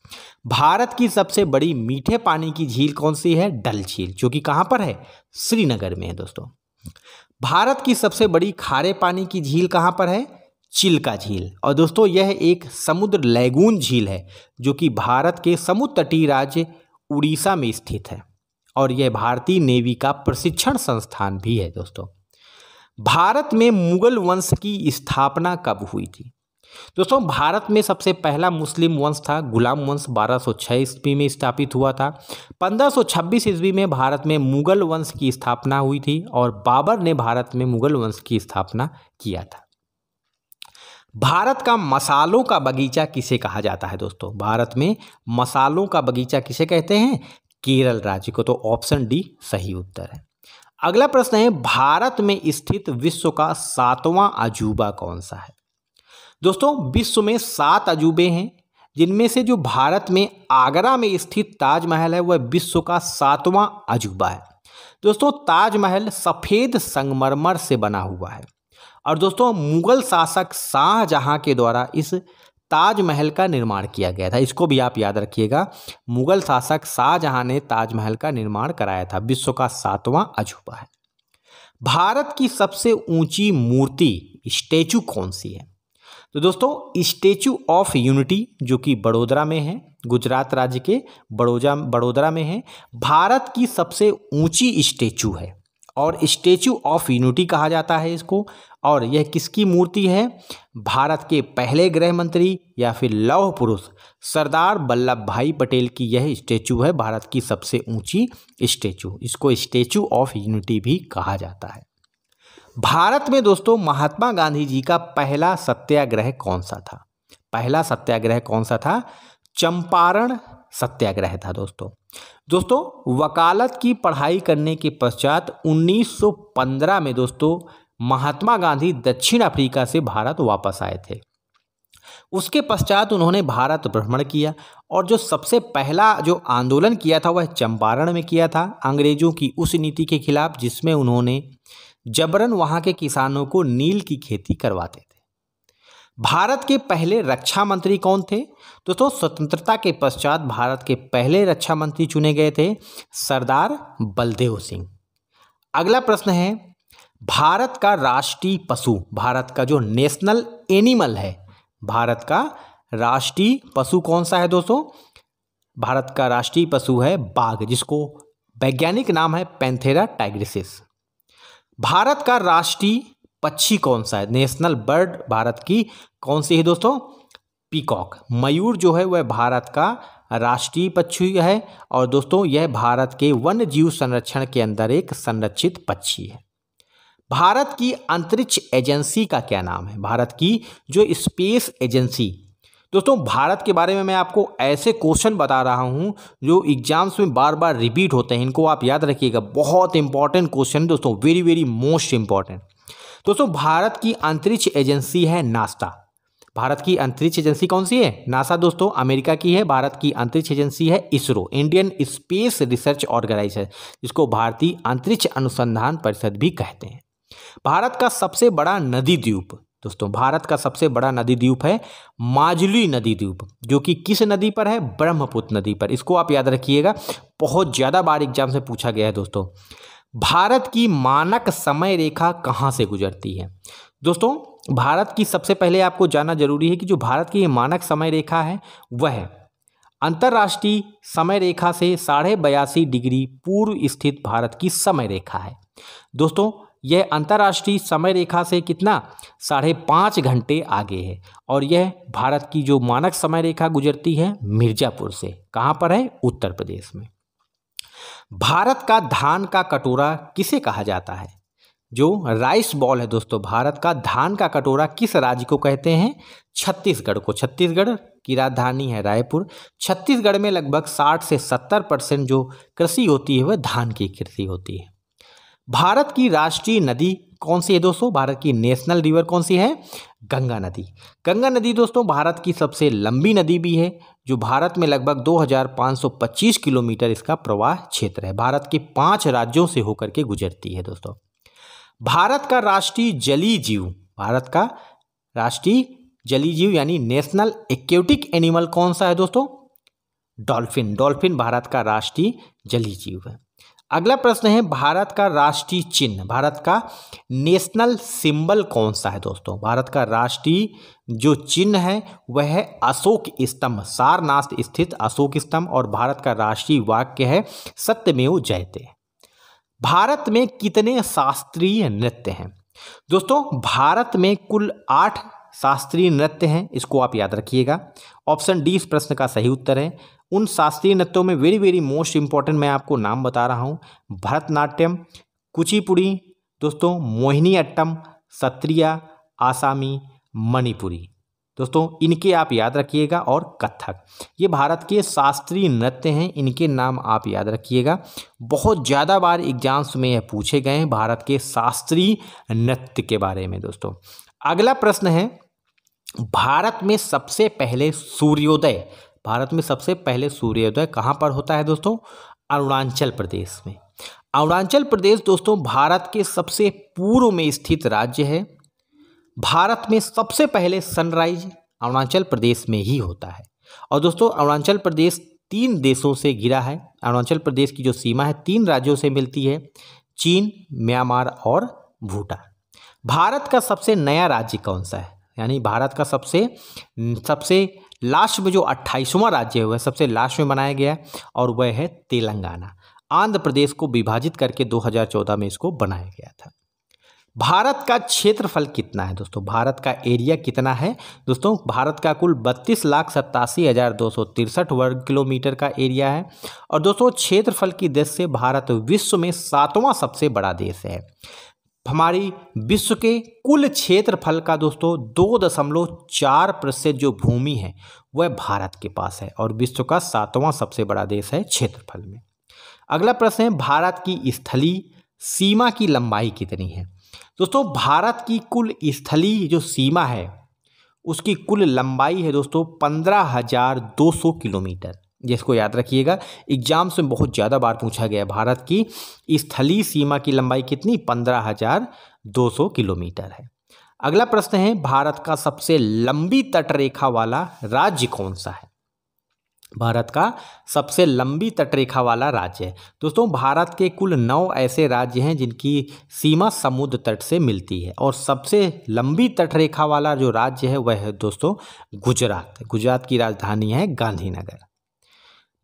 भारत की सबसे बड़ी मीठे पानी की झील कौन सी है डल झील जो कि कहाँ पर है श्रीनगर में है दोस्तों भारत की सबसे बड़ी खारे पानी की झील कहाँ पर है चिल्का झील और दोस्तों यह एक समुद्र लैगून झील है जो कि भारत के समुद्र तटीय राज्य उड़ीसा में स्थित है और यह भारतीय नेवी का प्रशिक्षण संस्थान भी है दोस्तों भारत में मुगल वंश की स्थापना कब हुई थी दोस्तों भारत में सबसे पहला मुस्लिम वंश था गुलाम वंश 1206 ईस्वी में स्थापित हुआ था 1526 ईस्वी में भारत में मुगल वंश की स्थापना हुई थी और बाबर ने भारत में मुगल वंश की स्थापना किया था भारत का मसालों का बगीचा किसे कहा जाता है दोस्तों भारत में मसालों का बगीचा किसे कहते हैं केरल राज्य को तो ऑप्शन डी सही उत्तर है अगला प्रश्न है भारत में स्थित विश्व का सातवां अजूबा कौन सा है दोस्तों विश्व में सात अजूबे हैं जिनमें से जो भारत में आगरा में स्थित ताजमहल है वह विश्व का सातवां अजूबा है दोस्तों ताजमहल सफ़ेद संगमरमर से बना हुआ है और दोस्तों मुग़ल शासक शाहजहाँ के द्वारा इस ताजमहल का निर्माण किया गया था इसको भी आप याद रखिएगा मुग़ल शासक शाहजहाँ ने ताजमहल का निर्माण कराया था विश्व का सातवां अजूबा है भारत की सबसे ऊंची मूर्ति स्टेचू कौन सी है तो दोस्तों स्टेचू ऑफ यूनिटी जो कि बड़ोदरा में है गुजरात राज्य के बड़ोजा बड़ोदरा में है भारत की सबसे ऊंची स्टेचू है और स्टेचू ऑफ यूनिटी कहा जाता है इसको और यह किसकी मूर्ति है भारत के पहले गृह मंत्री या फिर लौह पुरुष सरदार वल्लभ भाई पटेल की यह स्टैचू है भारत की सबसे ऊंची स्टैचू इसको स्टैचू ऑफ यूनिटी भी कहा जाता है भारत में दोस्तों महात्मा गांधी जी का पहला सत्याग्रह कौन सा था पहला सत्याग्रह कौन सा था चंपारण सत्याग्रह था दोस्तों दोस्तों वकालत की पढ़ाई करने के पश्चात 1915 में दोस्तों महात्मा गांधी दक्षिण अफ्रीका से भारत वापस आए थे उसके पश्चात उन्होंने भारत भ्रमण किया और जो सबसे पहला जो आंदोलन किया था वह चंपारण में किया था अंग्रेजों की उस नीति के खिलाफ जिसमें उन्होंने जबरन वहां के किसानों को नील की खेती करवाते थे भारत के पहले रक्षा मंत्री कौन थे तो, तो स्वतंत्रता के पश्चात भारत के पहले रक्षा मंत्री चुने गए थे सरदार बलदेव सिंह अगला प्रश्न है भारत का राष्ट्रीय पशु भारत का जो नेशनल एनिमल है भारत का राष्ट्रीय पशु कौन सा है दोस्तों भारत का राष्ट्रीय पशु है बाघ जिसको वैज्ञानिक नाम है पैंथेरा टाइग्रिसिस भारत का राष्ट्रीय पक्षी कौन सा है नेशनल बर्ड भारत की कौन सी है दोस्तों पीकॉक मयूर जो है वह भारत का राष्ट्रीय पक्षी है और दोस्तों यह भारत के वन्य जीव संरक्षण के अंदर एक संरक्षित पक्षी है भारत की अंतरिक्ष एजेंसी का क्या नाम है भारत की जो स्पेस एजेंसी दोस्तों भारत के बारे में मैं आपको ऐसे क्वेश्चन बता रहा हूं जो एग्जाम्स में बार बार रिपीट होते हैं इनको आप याद रखिएगा बहुत इंपॉर्टेंट क्वेश्चन दोस्तों वेरी वेरी मोस्ट इंपॉर्टेंट दोस्तों भारत की अंतरिक्ष एजेंसी है नास्टा भारत की अंतरिक्ष एजेंसी कौन सी है नासा दोस्तों अमेरिका की है भारत की अंतरिक्ष एजेंसी है ISRO Indian space research organisation जिसको भारतीय अंतरिक्ष अनुसंधान परिषद भी कहते हैं भारत का सबसे बड़ा नदी द्वीप दोस्तों भारत का सबसे बड़ा नदी द्वीप है माजुली नदी द्वीप जो कि किस नदी पर है ब्रह्मपुत्र नदी पर इसको आप याद रखिएगा बहुत ज़्यादा बार एग्जाम से पूछा गया है दोस्तों भारत की मानक समय रेखा कहाँ से गुजरती है दोस्तों भारत की सबसे पहले आपको जानना जरूरी है कि जो भारत की मानक समय रेखा है वह है अंतर्राष्ट्रीय समय रेखा से साढ़े बयासी डिग्री पूर्व स्थित भारत की समय रेखा है दोस्तों यह अंतर्राष्ट्रीय समय रेखा से कितना साढ़े पाँच घंटे आगे है और यह भारत की जो मानक समय रेखा गुजरती है मिर्ज़ापुर से कहाँ पर है उत्तर प्रदेश में भारत का धान का कटोरा किसे कहा जाता है जो राइस बॉल है दोस्तों भारत का धान का कटोरा किस राज्य को कहते हैं छत्तीसगढ़ को छत्तीसगढ़ की राजधानी है रायपुर छत्तीसगढ़ में लगभग 60 से 70 परसेंट जो कृषि होती है वह धान की कृषि होती है भारत की राष्ट्रीय नदी कौन सी है दोस्तों भारत की नेशनल रिवर कौन सी है गंगा नदी गंगा नदी दोस्तों भारत की सबसे लंबी नदी भी है जो भारत में लगभग 2525 किलोमीटर इसका प्रवाह क्षेत्र है भारत के पांच राज्यों से होकर के गुजरती है दोस्तों भारत का राष्ट्रीय जली जीव भारत का राष्ट्रीय जली जीव यानी नेशनल एक्वेटिक एनिमल कौन सा है दोस्तों डॉल्फिन डॉल्फिन भारत का राष्ट्रीय जली जीव है अगला प्रश्न है भारत का राष्ट्रीय चिन्ह भारत का नेशनल सिंबल कौन सा है दोस्तों भारत का राष्ट्रीय जो चिन्ह है वह है अशोक स्तंभ सारनाथ स्थित अशोक स्तंभ और भारत का राष्ट्रीय वाक्य है सत्यमेव जयते भारत में कितने शास्त्रीय नृत्य हैं दोस्तों भारत में कुल आठ शास्त्रीय नृत्य हैं इसको आप याद रखिएगा ऑप्शन डी इस प्रश्न का सही उत्तर है उन शास्त्रीय नृत्यों में वेरी वेरी मोस्ट इम्पॉर्टेंट मैं आपको नाम बता रहा हूँ भरतनाट्यम कुचिपुड़ी दोस्तों मोहिनी अट्टम सत्रिया आसामी मणिपुरी दोस्तों इनके आप याद रखिएगा और कथक ये भारत के शास्त्रीय नृत्य हैं इनके नाम आप याद रखिएगा बहुत ज़्यादा बार एग्जाम्स में यह पूछे गए हैं भारत के शास्त्रीय नृत्य के बारे में दोस्तों अगला प्रश्न है भारत में सबसे पहले सूर्योदय भारत में सबसे पहले सूर्योदय कहाँ पर होता है दोस्तों अरुणाचल प्रदेश में अरुणाचल प्रदेश दोस्तों भारत के सबसे पूर्व में स्थित राज्य है भारत में सबसे पहले सनराइज अरुणाचल प्रदेश में ही होता है और दोस्तों अरुणाचल प्रदेश तीन देशों से घिरा है अरुणाचल प्रदेश की जो सीमा है तीन राज्यों से मिलती है चीन म्यांमार और भूटान भारत का सबसे नया राज्य कौन सा है यानी भारत का सबसे सबसे लास्ट में जो अट्ठाईसवां राज्य है वह सबसे लास्ट में बनाया गया है और वह है तेलंगाना आंध्र प्रदेश को विभाजित करके 2014 में इसको बनाया गया था भारत का क्षेत्रफल कितना है दोस्तों भारत का एरिया कितना है दोस्तों भारत का कुल बत्तीस लाख सत्तासी हज़ार दो सौ तिरसठ वर्ग किलोमीटर का एरिया है और दोस्तों क्षेत्रफल की दृष्टि से भारत विश्व में सातवां सबसे बड़ा देश है हमारी विश्व के कुल क्षेत्रफल का दोस्तों दो दशमलव चार प्रतिशत जो भूमि है वह भारत के पास है और विश्व का सातवां सबसे बड़ा देश है क्षेत्रफल में अगला प्रश्न है भारत की स्थली सीमा की लंबाई कितनी है दोस्तों भारत की कुल स्थली जो सीमा है उसकी कुल लंबाई है दोस्तों पंद्रह हजार दो सौ किलोमीटर जिसको याद रखिएगा एग्जाम्स में बहुत ज़्यादा बार पूछा गया भारत की स्थलीय सीमा की लंबाई कितनी पंद्रह हज़ार दो सौ किलोमीटर है अगला प्रश्न है भारत का सबसे लंबी तटरेखा वाला राज्य कौन सा है भारत का सबसे लंबी तटरेखा वाला राज्य है दोस्तों भारत के कुल नौ ऐसे राज्य हैं जिनकी सीमा समुद्र तट से मिलती है और सबसे लंबी तटरेखा वाला जो राज्य है वह है दोस्तों गुजरात गुजरात की राजधानी है गांधीनगर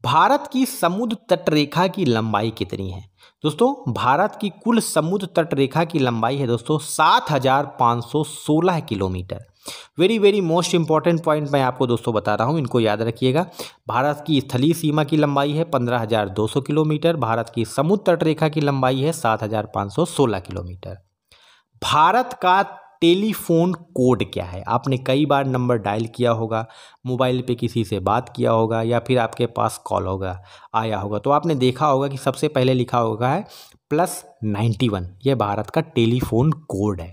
भारत की समुद्र तट रेखा की लंबाई कितनी है दोस्तों भारत की कुल समुद्र तट रेखा की लंबाई है दोस्तों सात हजार पाँच सौ सोलह kilometre very very most important point मैं आपको दोस्तों बता रहा हूं इनको याद रखिएगा भारत की स्थलीय सीमा की लंबाई है पंद्रह हजार दो सौ किलोमीटर भारत की समुद्र तट रेखा की लंबाई है सात हजार पाँच सौ सोलह किलोमीटर भारत का टेलीफोन कोड क्या है आपने कई बार नंबर डायल किया होगा मोबाइल पे किसी से बात किया होगा या फिर आपके पास कॉल होगा आया होगा तो आपने देखा होगा कि सबसे पहले लिखा होगा है प्लस नाइन्टी वन यह भारत का टेलीफोन कोड है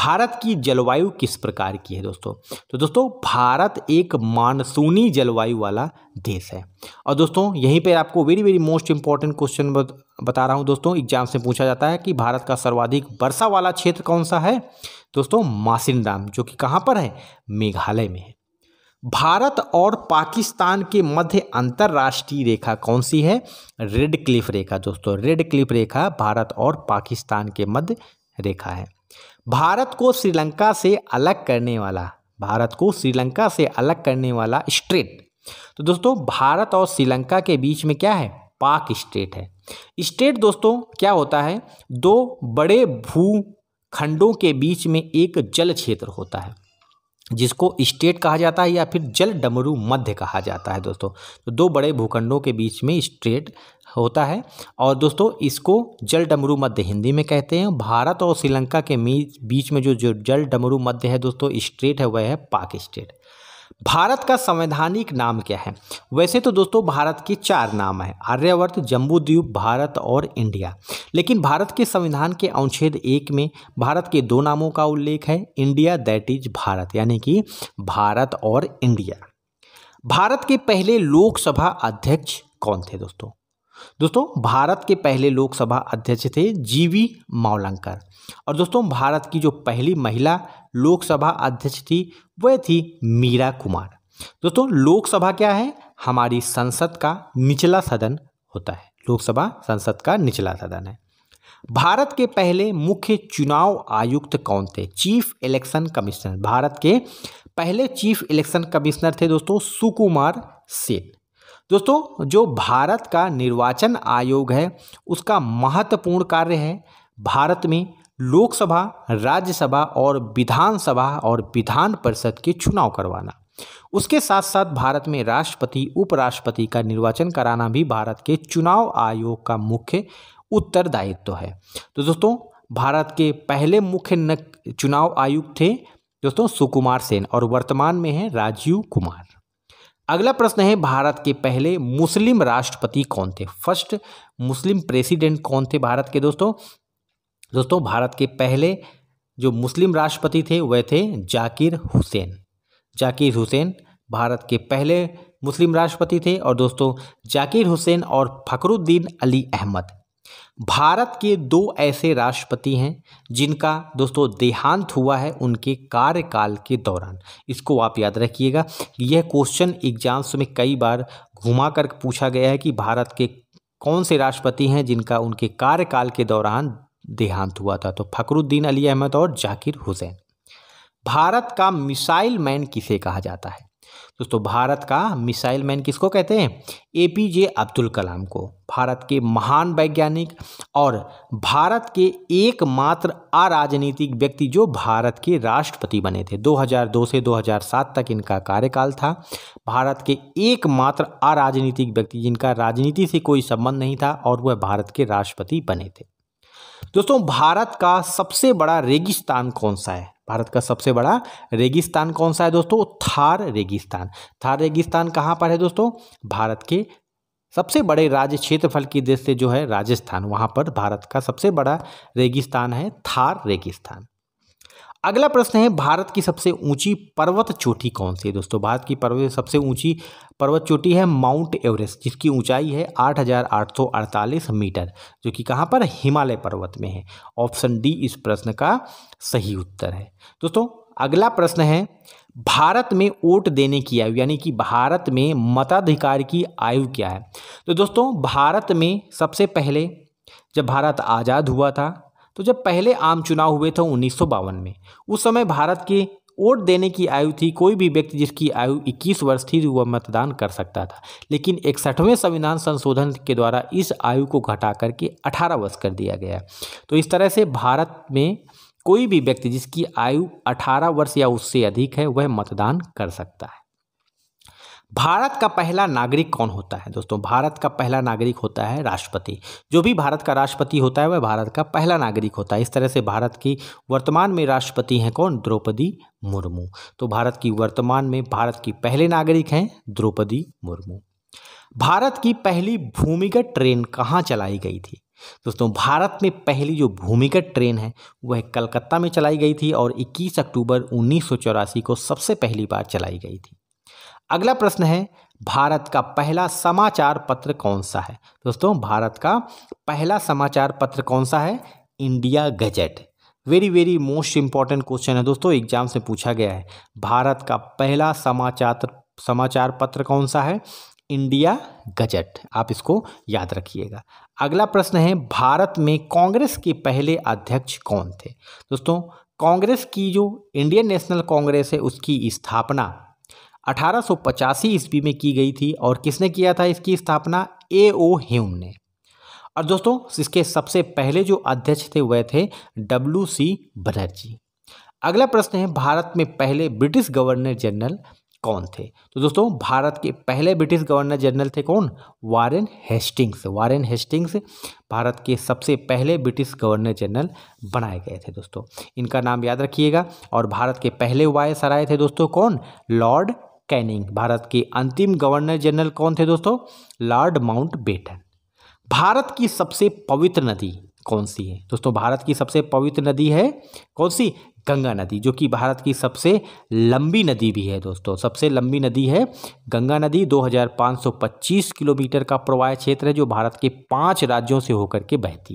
भारत की जलवायु किस प्रकार की है दोस्तों तो दोस्तों भारत एक मानसूनी जलवायु वाला देश है और दोस्तों यहीं पर आपको very very most important question बता रहा हूँ दोस्तों एग्जाम से पूछा जाता है कि भारत का सर्वाधिक वर्षा वाला क्षेत्र कौन सा है दोस्तों मासिंदाम जो कि कहाँ पर है मेघालय में है भारत और पाकिस्तान के मध्य अंतर्राष्ट्रीय रेखा कौन सी है रेड क्लिफ रेखा दोस्तों रेड क्लिफ रेखा भारत और पाकिस्तान के मध्य रेखा है भारत को श्रीलंका से अलग करने वाला भारत को श्रीलंका से अलग करने वाला स्ट्रेट तो दोस्तों भारत और श्रीलंका के बीच में क्या है पाक स्टेट है स्टेट दोस्तों क्या होता है दो बड़े भूखंडों के बीच में एक जल क्षेत्र होता है जिसको स्टेट कहा जाता है या फिर जल डमरू मध्य कहा जाता है दोस्तों तो दो बड़े भूखंडों के बीच में स्टेट होता है और दोस्तों इसको जल डमरू मध्य हिंदी में कहते हैं भारत और श्रीलंका के बीच में जो जो जल डमरू मध्य है दोस्तों स्टेट है वह है पाक स्टेट भारत का संवैधानिक नाम क्या है वैसे तो दोस्तों भारत के चार नाम है आर्यवर्त जम्बूद्वीप भारत और इंडिया लेकिन भारत के संविधान के अनुच्छेद एक में भारत के दो नामों का उल्लेख है इंडिया दैट इज भारत यानी कि भारत और इंडिया भारत के पहले लोकसभा अध्यक्ष कौन थे दोस्तों दोस्तों भारत के पहले लोकसभा अध्यक्ष थे जीवी मावलंकर और दोस्तों भारत की जो पहली महिला लोकसभा अध्यक्ष थी वह थी मीरा कुमार दोस्तों लोकसभा क्या है हमारी संसद का निचला सदन होता है लोकसभा संसद का निचला सदन है भारत के पहले मुख्य चुनाव आयुक्त कौन थे चीफ इलेक्शन कमिश्नर भारत के पहले चीफ इलेक्शन कमिश्नर थे दोस्तों सुकुमार सेन दोस्तों जो भारत का निर्वाचन आयोग है उसका महत्वपूर्ण कार्य है भारत में लोकसभा राज्यसभा और विधानसभा और विधान परिषद के चुनाव करवाना उसके साथ साथ भारत में राष्ट्रपति उपराष्ट्रपति का निर्वाचन कराना भी भारत के चुनाव आयोग का मुख्य उत्तरदायित्व तो है तो दोस्तों भारत के पहले मुख्य चुनाव आयुक्त थे दोस्तों सुकुमार सेन और वर्तमान में हैं राजीव कुमार अगला प्रश्न है भारत के पहले मुस्लिम राष्ट्रपति कौन थे फर्स्ट मुस्लिम प्रेसिडेंट कौन थे भारत के दोस्तों दोस्तों भारत के पहले जो मुस्लिम राष्ट्रपति थे वह थे जाकिर हुसैन जाकिर हुसैन भारत के पहले मुस्लिम राष्ट्रपति थे और दोस्तों जाकिर हुसैन और फखरुद्दीन अली अहमद भारत के दो ऐसे राष्ट्रपति हैं जिनका दोस्तों देहांत हुआ है उनके कार्यकाल के दौरान इसको आप याद रखिएगा यह क्वेश्चन एग्जाम्स में कई बार घुमा कर पूछा गया है कि भारत के कौन से राष्ट्रपति हैं जिनका उनके कार्यकाल के दौरान देहांत हुआ था तो फखरुद्दीन अली अहमद और जाकिर हुसैन भारत का मिसाइल मैन किसे कहा जाता है दोस्तों भारत का मिसाइल मैन किसको कहते हैं ए पी जे अब्दुल कलाम को भारत के महान वैज्ञानिक और भारत के एकमात्र अराजनीतिक व्यक्ति जो भारत के राष्ट्रपति बने थे 2002 से 2007 तक इनका कार्यकाल था भारत के एकमात्र अराजनीतिक व्यक्ति जिनका राजनीति से कोई संबंध नहीं था और वह भारत के राष्ट्रपति बने थे दोस्तों भारत का सबसे बड़ा रेगिस्तान कौन सा है भारत का सबसे बड़ा रेगिस्तान कौन सा है दोस्तों थार रेगिस्तान थार रेगिस्तान कहाँ पर है दोस्तों भारत के सबसे बड़े राज्य क्षेत्रफल की दृष्टि से जो है राजस्थान वहाँ पर भारत का सबसे बड़ा रेगिस्तान है थार रेगिस्तान अगला प्रश्न है भारत की सबसे ऊंची पर्वत चोटी कौन सी है दोस्तों भारत की पर्वत सबसे ऊंची पर्वत चोटी है माउंट एवरेस्ट जिसकी ऊंचाई है 8,848 मीटर जो कि कहाँ पर हिमालय पर्वत में है ऑप्शन डी इस प्रश्न का सही उत्तर है दोस्तों अगला प्रश्न है भारत में वोट देने की आयु यानी कि भारत में मताधिकार की आयु क्या है तो दोस्तों भारत में सबसे पहले जब भारत आज़ाद हुआ था तो जब पहले आम चुनाव हुए थे उन्नीस में उस समय भारत के वोट देने की आयु थी कोई भी व्यक्ति जिसकी आयु 21 वर्ष थी वह मतदान कर सकता था लेकिन इकसठवें संविधान संशोधन के द्वारा इस आयु को घटा करके 18 वर्ष कर दिया गया तो इस तरह से भारत में कोई भी व्यक्ति जिसकी आयु 18 वर्ष या उससे अधिक है वह मतदान कर सकता है भारत का पहला नागरिक कौन होता है दोस्तों भारत का पहला नागरिक होता है राष्ट्रपति जो भी भारत का राष्ट्रपति होता है वह भारत का पहला नागरिक होता है इस तरह से भारत की वर्तमान में राष्ट्रपति हैं कौन द्रौपदी मुर्मू तो भारत की वर्तमान में भारत की पहले नागरिक हैं द्रौपदी मुर्मू भारत की पहली भूमिगत ट्रेन कहाँ चलाई गई थी दोस्तों भारत में पहली जो भूमिगत ट्रेन है वह कलकत्ता में चलाई गई थी और 21 अक्टूबर उन्नीस को सबसे पहली बार चलाई गई थी अगला प्रश्न है भारत का पहला समाचार पत्र कौन सा है दोस्तों भारत का पहला समाचार पत्र कौन सा है India gazette very very most important question है दोस्तों एग्जाम से पूछा गया है भारत का पहला समाचार समाचार पत्र कौन सा है इंडिया गजट आप इसको याद रखिएगा अगला प्रश्न है भारत में कांग्रेस के पहले अध्यक्ष कौन थे दोस्तों कांग्रेस की जो इंडियन नेशनल कांग्रेस है उसकी स्थापना 1885 ईस्वी में की गई थी और किसने किया था इसकी स्थापना ए ओ ह्यूम ने और दोस्तों इसके सबसे पहले जो अध्यक्ष थे वह थे डब्ल्यू सी बनर्जी अगला प्रश्न है भारत में पहले ब्रिटिश गवर्नर जनरल कौन थे तो दोस्तों भारत के पहले ब्रिटिश गवर्नर जनरल थे कौन वारेन हेस्टिंग्स वारेन हेस्टिंग्स भारत के सबसे पहले ब्रिटिश गवर्नर जनरल बनाए गए थे दोस्तों इनका नाम याद रखिएगा और भारत के पहले वायसराय थे दोस्तों कौन लॉर्ड कैनिंग भारत के अंतिम गवर्नर जनरल कौन थे दोस्तों लॉर्ड माउंट बेटन भारत की सबसे पवित्र नदी कौन सी है दोस्तों भारत की सबसे पवित्र नदी है कौन सी गंगा नदी जो कि भारत की सबसे लंबी नदी भी है दोस्तों सबसे लंबी नदी है गंगा नदी 2525 किलोमीटर का प्रवाह क्षेत्र है जो भारत के पांच राज्यों से होकर के बहती है